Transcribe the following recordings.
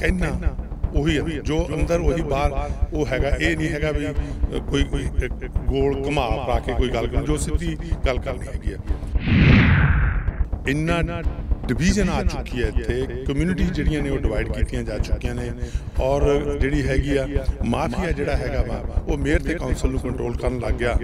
ਕਹਿਣਾ ਉਹੀ ਹੈ ਜੋ ਅੰਦਰ ਉਹੀ ਬਾਹਰ ਉਹ ਹੈਗਾ ਇਹ ਨਹੀਂ ਹੈਗਾ ਵੀ ਕੋਈ ਕੋਈ ਗੋਲ ਘੁਮਾ ਪਾ ਕੇ ਕੋਈ ਗੱਲ ਕਰ ਜੋ ਸਿੱਧੀ ਗੱਲ ਕਰਨੀ ਹੈਗੀ ਹੈ ਇੰਨਾ ਡਿਵੀਜ਼ਨ ਆ ਚੁੱਕੀ ਹੈ ਇੱਥੇ ਕਮਿਊਨਿਟੀ ਜਿਹੜੀਆਂ ਨੇ ਉਹ ਡਿਵਾਈਡ ਕੀਤੀਆਂ ਜਾ ਚੁੱਕੀਆਂ ਨੇ ਔਰ ਜਿਹੜੀ ਹੈਗੀ ਆ ਮਾਫੀਆ ਜਿਹੜਾ ਹੈਗਾ ਵਾ ਉਹ ਮੇਅਰ ਤੇ ਕਾਉਂਸਲ ਨੂੰ ਕੰਟਰੋਲ ਕਰਨ ਲੱਗ ਗਿਆ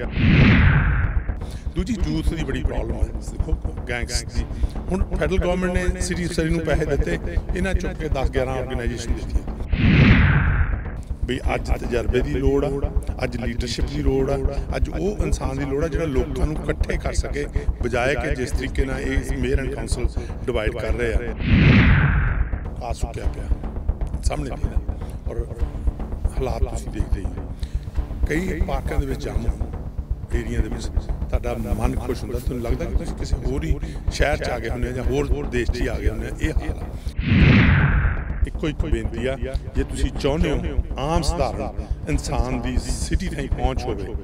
ਦੂਜੀ ਜੂਥ ਦੀ ਬੜੀ ਪ੍ਰੋਬਲਮ ਹੈ ਦੇਖੋ ਗੈਂਗਸ ਦੀ ਹੁਣ ਫੈਡਰਲ ਗਵਰਨਮੈਂਟ ਨੇ ਸਿਟੀ ਸਰੀ ਨੂੰ ਪੈਸੇ ਦਿੱਤੇ ਇਹਨਾਂ ਚੁੱਕ ਕੇ 10 11 ਆਰਗੇਨਾਈਜੇਸ਼ਨ ਦਿੱਤੀਆਂ ਵੀ ਅੱਜ ਤਜਰਬੇ ਦੀ ਲੋੜ ਆ ਅੱਜ ਲੀਡਰਸ਼ਿਪ ਦੀ ਲੋੜ ਆ ਅੱਜ ਉਹ ਇਨਸਾਨ ਦੀ ਲੋੜ ਆ ਜਿਹੜਾ ਲੋਕਾਂ ਨੂੰ ਇਕੱਠੇ ਕਰ ਸਕੇ ਬਜਾਏ ਕਿ ਜਿਸ ਤਰੀਕੇ ਨਾਲ ਇਹ ਮੇਅਰ ਐਂਡ ਕਾਉਂਸਲ ਡਿਵਾਈਡ ਕਰ ਰਹੇ ਆ ਆ ਸੁੱਕਿਆ ਪਿਆ ਸਾਹਮਣੇ ਪਿਆ ਔਰ ਹਾਲਾਤ ਤੁਸੀਂ ਦੇਖਦੇ ਹੋ ਕਈ ਪਾਰਕਾਂ ਦੇ ਵਿੱਚ ਜਾਮ ਏਰੀਆ ਦੇ ਵਿੱਚ ਤੁਹਾਡਾ ਮਨ ਖੁਸ਼ ਹੁੰਦਾ ਤੁਹਾਨੂੰ ਲੱਗਦਾ ਕਿ ਤੁਸੀਂ ਕਿਸੇ ਹੋਰ ਹੀ ਸ਼ਹਿਰ 'ਚ ਆ ਗਏ ਹੁੰਦੇ ਜਾਂ ਹੋਰ ਦੇਸ਼ 'ਚ ਆ ਗਏ ਹੁੰਦੇ ਇਹ ਹਾਲ ਇੱਕੋ ਇੱਕ ਬੇਨਤੀ ਆ ਜੇ ਤੁਸੀਂ ਚਾਹੁੰਦੇ ਹੋ ਆਮ ਸਧਾਰਨ ਇਨਸਾਨ ਦੀ ਸਿਟੀ ਤਾਈਂ ਪਹੁੰਚ ਹੋਵੇ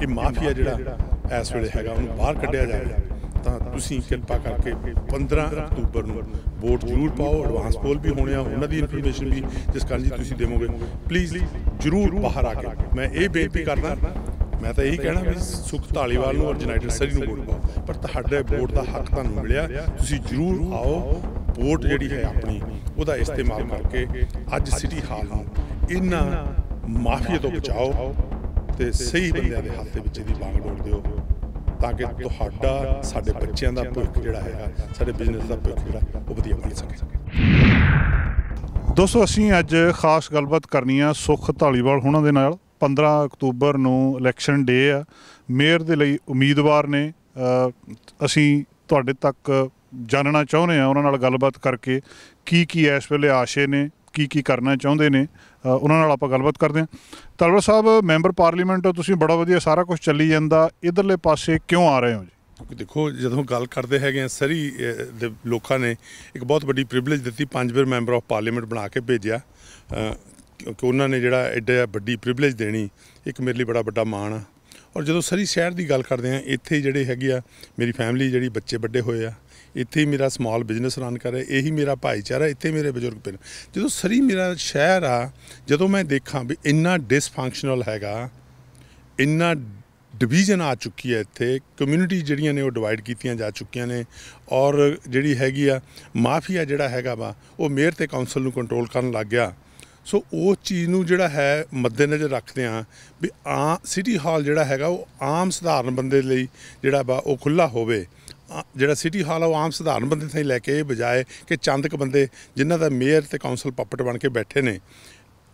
ਇਹ ਮਾਫੀਆ ਜਿਹੜਾ ਇਸ ਵੇਲੇ ਹੈਗਾ ਉਹਨੂੰ ਬਾਹਰ ਕੱਢਿਆ ਜਾਵੇ ਤਾਂ ਤੁਸੀਂ ਕਿਰਪਾ ਕਰਕੇ 15 ਅਕਤੂਬਰ ਨੂੰ ਵੋਟ ਜ਼ਰੂਰ ਪਾਓ ਐਡਵਾਂਸ ਪੋਲ ਵੀ ਹੋਣੇ ਆ ਉਹਨਾਂ ਦੀ ਇਨਫੋਰਮੇਸ਼ਨ ਵੀ ਜਿਸ ਕਾਰਨ ਜੀ ਤੁਸੀਂ ਦੇਵੋਗੇ ਪਲੀਜ਼ ਜ਼ਰੂਰ ਬਾਹਰ ਆ ਕੇ ਮੈਂ ਇਹ ਬੇਨਤੀ ਕਰਦਾ ਮੈਂ ਤਾਂ ਇਹੀ ਕਹਿਣਾ ਵੀ ਸੁਖ ਢਾਲੀਵਾਲ ਨੂੰ ਔਰ ਯੂਨਾਈਟਿਡ ਸਰੀ ਨੂੰ ਵੋਟ ਪਾਓ ਪਰ ਤੁਹਾਡੇ ਵੋਟ ਦਾ ਹੱਕ ਤੁਹਾਨੂੰ ਮਿਲਿਆ ਤੁਸੀਂ ਜ਼ਰੂਰ ਆਓ ਵੋਟ ਜਿਹੜੀ ਹੈ ਆਪਣੀ ਉਹਦਾ ਇਸਤੇਮਾਲ ਕਰਕੇ ਅੱਜ ਸਿਟੀ ਹਾਲ ਨੂੰ ਇਹਨਾਂ ਮਾਫੀਆ ਤੋਂ ਬਚਾਓ ਤੇ ਸਹੀ ਬੰਦਿਆਂ ਦੇ ਹੱਥ ਦੇ ਵਿੱਚ ਇਹਦੀ ਬਾਗ ਡੋੜ ਦਿਓ ਤਾਂ ਕਿ ਤੁਹਾਡਾ ਸਾਡੇ ਬੱਚਿਆਂ ਦਾ ਭਵਿੱਖ ਜਿਹੜਾ ਹੈਗਾ ਸਾਡੇ ਬਿਜ਼ਨਸ ਦਾ ਭਵਿੱਖ ਜਿਹੜਾ ਉਹ ਵਧੀਆ ਬਣ ਸਕੇ ਦੋਸਤੋ ਅਸੀਂ ਅੱਜ ਖਾਸ ਗੱਲਬਾਤ ਕਰਨੀ ਆ ਸੁਖ ਢਾਲੀਵਾਲ ਉਹਨਾਂ ਦੇ ਨਾਲ 15 ਅਕਤੂਬਰ ਨੂੰ ਇਲੈਕਸ਼ਨ ਡੇ ਆ ਮੇਅਰ ਦੇ ਲਈ ਉਮੀਦਵਾਰ ਨੇ ਅਸੀਂ ਤੁਹਾਡੇ ਤੱਕ ਜਾਣਨਾ ਚਾਹੁੰਦੇ ਆ ਉਹਨਾਂ ਨਾਲ ਗੱਲਬਾਤ ਕਰਕੇ ਕੀ ਕੀ ਇਸ ਵੇਲੇ ਆਸ਼ੇ ਨੇ ਕੀ ਕੀ ਕਰਨਾ ਚਾਹੁੰਦੇ ਨੇ ਉਹਨਾਂ ਨਾਲ ਆਪਾਂ ਗੱਲਬਾਤ ਕਰਦੇ ਆ ਤਲਵਰ ਸਾਹਿਬ ਮੈਂਬਰ ਪਾਰਲੀਮੈਂਟ ਹੋ ਤੁਸੀਂ ਬੜਾ ਵਧੀਆ ਸਾਰਾ ਕੁਝ ਚੱਲੀ ਜਾਂਦਾ ਇਧਰਲੇ ਪਾਸੇ ਕਿਉਂ ਆ ਰਹੇ ਹੋ ਜੀ ਕਿ ਦੇਖੋ ਜਦੋਂ ਗੱਲ ਕਰਦੇ ਹੈਗੇ ਆ ਸਰੀ ਲੋਕਾਂ ਨੇ ਇੱਕ ਬਹੁਤ ਵੱਡੀ ਪ੍ਰਿਵਿਲੇਜ ਦਿੱਤੀ ਪੰਜ ਵਾਰ ਮੈਂਬਰ ਆਫ ਪਾਰਲੀਮੈਂਟ ਬਣਾ ਕੇ ਭੇਜਿਆ ਕਿ ਉਹਨਾਂ ਨੇ ਜਿਹੜਾ ਐਡਾ ਵੱਡੀ ਪ੍ਰਿਵਿਲੇਜ ਦੇਣੀ ਇੱਕ ਮੇਰੇ ਲਈ ਬੜਾ ਵੱਡਾ ਮਾਣ ਆ ਔਰ ਜਦੋਂ ਸਰੀ ਸ਼ਹਿਰ ਦੀ ਗੱਲ ਕਰਦੇ ਆ ਇੱਥੇ ਜਿਹੜੇ ਹੈਗੇ ਆ ਮੇਰੀ ਫੈਮਿਲੀ ਜਿਹੜੀ ਬੱਚੇ ਵੱਡੇ ਹੋਏ ਆ ਇੱਥੇ ਹੀ ਮੇਰਾ ਸਮਾਲ ਬਿਜ਼ਨਸ ਰਨ ਕਰ ਰਿਹਾ ਇਹੀ ਮੇਰਾ ਭਾਈਚਾਰਾ ਇੱਥੇ ਮੇਰੇ ਬਜ਼ੁਰਗ ਪਿੰਡ ਜਦੋਂ ਸਰੀ ਮੇਰਾ ਸ਼ਹਿਰ ਆ ਜਦੋਂ ਮੈਂ ਦੇਖਾਂ ਵੀ ਇੰਨਾ ਡਿਸਫੰਕਸ਼ਨਲ ਹੈਗਾ ਇੰਨਾ ਡਿਵੀਜ਼ਨ ਆ ਚੁੱਕੀ ਹੈ ਇੱਥੇ ਕਮਿਊਨਿਟੀ ਜਿਹੜੀਆਂ ਨੇ ਉਹ ਡਿਵਾਈਡ ਕੀਤੀਆਂ ਜਾ ਚੁੱਕੀਆਂ ਨੇ ਔਰ ਜਿਹੜੀ ਹੈਗੀ ਆ ਮਾਫੀਆ ਜਿਹੜਾ ਹੈਗਾ ਵਾ ਉਹ ਮੇਅਰ ਤੇ ਕਾਉਂਸਲ ਨੂੰ ਕੰਟਰੋਲ ਕਰਨ ਲੱਗ ਗਿਆ ਸੋ ਉਹ ਚੀਜ਼ ਨੂੰ ਜਿਹੜਾ ਹੈ ਮੱਦੇਨਜ਼ਰ ਰੱਖਦੇ ਆ ਵੀ ਆ ਸਿਟੀ ਹਾਲ ਜਿਹੜਾ ਹੈਗਾ ਉਹ ਆਮ ਸਧਾਰਨ ਬੰਦੇ ਲਈ ਜਿਹੜਾ ਵਾ ਉਹ ਖੁੱਲਾ ਹੋਵੇ ਜਿਹੜਾ ਸਿਟੀ ਹਾਲ ਆ ਉਹ ਆਮ ਸਧਾਰਨ ਬੰਦੇ ਥਾਈ ਲੈ ਕੇ ਬਜਾਏ ਕਿ ਚੰਦਕ ਬੰਦੇ ਜਿਨ੍ਹਾਂ ਦਾ ਮੇਅਰ ਤੇ ਕਾਉਂਸਲ ਪੱਪਟ ਬਣ ਕੇ ਬੈਠੇ ਨੇ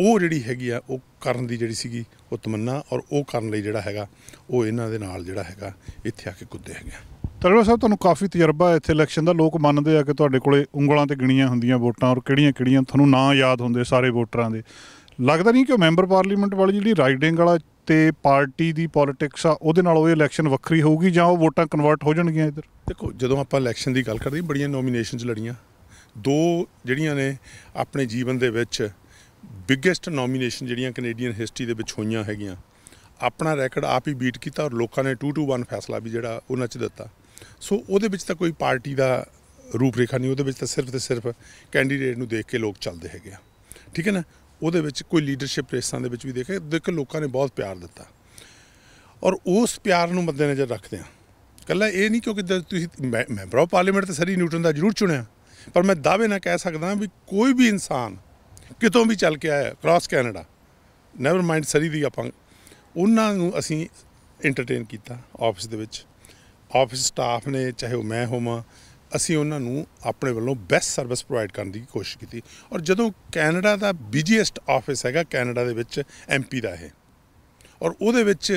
ਉਹ ਜਿਹੜੀ ਹੈਗੀ ਆ ਉਹ ਕਰਨ ਦੀ ਜਿਹੜੀ ਸੀਗੀ ਉਹ ਤਮੰਨਾ ਔਰ ਉਹ ਕਰਨ ਲਈ ਜਿਹੜਾ ਹੈਗਾ ਉਹ ਇਹਨਾਂ ਦੇ ਨਾਲ ਜਿਹੜਾ ਹੈਗਾ ਇੱਥੇ ਆ ਕੇ ਕੁੱਦੇ ਹੈਗੇ ਤਰਵਰ ਸਾਹਿਬ ਤੁਹਾਨੂੰ ਕਾਫੀ ਤਜਰਬਾ ਇੱਥੇ ਇਲੈਕਸ਼ਨ ਦਾ ਲੋਕ ਮੰਨਦੇ ਆ ਕਿ ਤੁਹਾਡੇ ਕੋਲੇ ਉਂਗਲਾਂ ਤੇ ਗਿਣੀਆਂ ਹੁੰਦੀਆਂ ਵੋਟਾਂ ਔਰ ਕਿਹੜੀਆਂ-ਕਿਹੜੀਆਂ ਤੁਹਾਨੂੰ ਨਾਂ ਯਾਦ ਹੁੰਦੇ ਸਾਰੇ ਵੋਟਰਾਂ ਦੇ ਲੱਗਦਾ ਨਹੀਂ ਕਿ ਉਹ ਮੈਂਬਰ ਪਾਰਲੀਮੈਂਟ ਵਾਲੀ ਜਿਹੜੀ ਰਾਈਡਿੰਗ ਵਾਲਾ ਤੇ ਪਾਰਟੀ ਦੀ ਪੋਲਿਟਿਕਸ ਆ ਉਹਦੇ ਨਾਲ ਉਹ ਇਲੈਕਸ਼ਨ ਵੱਖਰੀ ਹੋਊਗੀ ਜਾਂ ਉਹ ਵੋਟਾਂ ਕਨਵਰਟ ਹੋ ਜਾਣਗੀਆਂ ਇੱਧਰ ਦੇਖੋ ਜਦੋਂ ਆਪਾਂ ਇਲੈਕਸ਼ਨ ਦੀ ਗੱਲ ਕਰਦੇ ਬੜੀਆਂ ਨੋਮੀਨੇਸ਼ਨਸ ਲੜੀਆਂ ਦੋ ਜਿਹੜੀਆਂ ਨੇ ਆਪਣੇ ਜੀਵਨ ਦੇ ਵਿੱਚ ਬਿਗੇਸਟ ਨੋਮੀਨੇਸ਼ਨ ਜਿਹੜੀਆਂ ਕੈਨੇਡੀਅਨ ਹਿਸਟਰੀ ਦੇ ਵਿੱਚ ਹੋਈਆਂ ਹੈਗੀਆਂ ਆਪਣਾ ਰੈਕੋਰਡ ਆਪ ਹੀ ਬੀਟ ਕੀਤਾ ਔਰ ਲੋਕਾਂ ਨੇ 2 ਟੂ 1 ਫੈਸਲਾ ਵੀ ਜਿਹੜਾ ਉਹਨਾਂ 'ਚ ਦਿੱਤਾ ਸੋ ਉਹਦੇ ਵਿੱਚ ਤਾਂ ਕੋਈ ਪਾਰਟੀ ਦਾ ਰੂਪ ਰੇਖਾ ਨਹੀਂ ਉਹਦੇ ਵਿੱਚ ਤਾਂ ਸਿਰਫ ਤੇ ਸਿਰਫ ਕੈਂਡੀਡੇਟ ਨੂੰ ਦੇਖ ਕੇ ਲੋਕ ਚੱਲਦੇ ਹੈਗੇ ਆ ਠੀਕ ਹੈ ਨਾ ਉਹਦੇ ਵਿੱਚ ਕੋਈ ਲੀਡਰਸ਼ਿਪ ਰੇਸਾਂ ਦੇ ਵਿੱਚ ਵੀ ਦੇਖਿਆ ਦੇਖ ਲੋਕਾਂ ਨੇ ਬਹੁਤ ਪਿਆਰ ਦਿੱਤਾ ਔਰ ਉਸ ਪਿਆਰ ਨੂੰ ਮੱਦੇ ਨਜ਼ਰ ਰੱਖਦੇ ਆ ਕੱਲਾ ਇਹ ਨਹੀਂ ਕਿਉਂਕਿ ਤੁਸੀਂ ਮੈਂਬਰ ਆਫ ਪਾਰਲੀਮੈਂਟ ਤੇ ਸਰੀ ਨਿਊਟਨ ਦਾ ਜ਼ਰੂਰ ਚੁਣਿਆ ਪਰ ਮੈਂ ਦਾਅਵੇ ਨਾਲ ਕਹਿ ਸਕਦਾ ਵੀ ਕੋਈ ਵੀ ਇਨਸਾਨ ਕਿਤੋਂ ਵੀ ਚੱਲ ਕੇ ਆਇਆ cross Canada never mind Surrey ਦੀ ਆਪਾਂ ਉਹਨਾਂ ਨੂੰ ਅਸੀਂ ਇੰਟਰਟੇਨ ਕੀਤਾ ਆਫਿਸ ਦੇ ਵਿੱਚ ਆਫਿਸ ਸਟਾਫ ਨੇ ਚਾਹੇ ਉਹ ਮੈਂ ਹੋਵਾਂ ਅਸੀਂ ਉਹਨਾਂ ਨੂੰ ਆਪਣੇ ਵੱਲੋਂ ਬੈਸਟ ਸਰਵਿਸ ਪ੍ਰੋਵਾਈਡ ਕਰਨ ਦੀ ਕੋਸ਼ਿਸ਼ ਕੀਤੀ ਔਰ ਜਦੋਂ ਕੈਨੇਡਾ ਦਾ ਬਿਜੀਐਸਟ ਆਫਿਸ ਹੈਗਾ ਕੈਨੇਡਾ ਦੇ ਵਿੱਚ ਐਮਪੀ ਦਾ ਇਹ ਔਰ ਉਹਦੇ ਵਿੱਚ